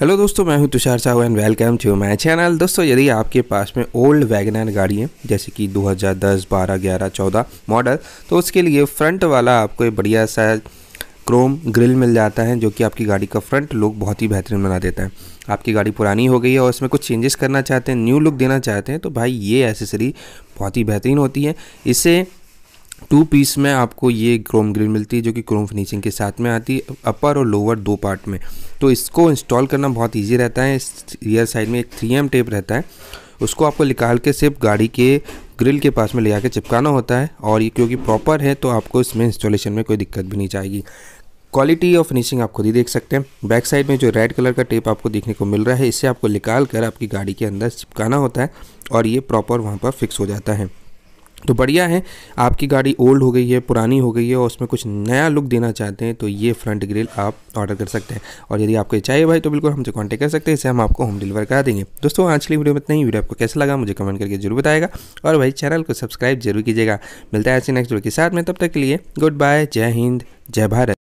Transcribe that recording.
hello दोस्तों मैं हूं Tushar Sahu and welcome to my channel दोस्तों यदि आपके पास में ओल्ड वैगनर गाड़ी है जैसे कि 2010, 12, 11, 14 मॉडल तो उसके लिए फ्रंट वाला आपको एक बढ़िया सा क्रोम ग्रिल मिल जाता है जो कि आपकी गाड़ी का फ्रंट लुक बहुत ही बेहतरीन बना देता है आपकी गाड़ी पुरानी हो गई है और उसमें कुछ चेंजेस करना चाहते हैं न्यू लुक देना चाहते हैं तो भाई ये एसेसरी बहुत ही बेहतरीन होती है इसे टू पीस में आपको ये क्रोम ग्रिल मिलती है जो कि क्रोम फिनिशिंग के साथ में आती है अपर और लोअर दो पार्ट में तो इसको इंस्टॉल करना बहुत ईजी रहता है रियर साइड में एक थ्री एम टेप रहता है उसको आपको निकाल के सिर्फ गाड़ी के ग्रिल के पास में ले जाकर चिपकाना होता है और ये क्योंकि प्रॉपर है तो आपको इसमें इंस्टॉलेशन में कोई दिक्कत भी नहीं जाएगी क्वालिटी और फिनिशिंग आप खुद ही देख सकते हैं बैक साइड में जो रेड कलर का टेप आपको देखने को मिल रहा है इसे आपको निकाल कर आपकी गाड़ी के अंदर चिपकाना होता है और ये प्रॉपर वहाँ पर फिक्स हो जाता है तो बढ़िया है आपकी गाड़ी ओल्ड हो गई है पुरानी हो गई है और उसमें कुछ नया लुक देना चाहते हैं तो ये फ्रंट ग्रिल आप ऑर्डर कर सकते हैं और यदि आपको चाहिए भाई तो बिल्कुल हमसे कांटेक्ट कर सकते हैं इसे हम आपको होम डिलीवर करा देंगे दोस्तों आज की वीडियो में इतना ही वीडियो आपको कैसा लगा मुझे कमेंट करके जरूर बताएगा और भाई चैनल को सब्सक्राइब जरूर कीजिएगा मिलता है ऐसे नेक्स्ट वीडियो के साथ में तब तक के लिए गुड बाय जय हिंद जय भारत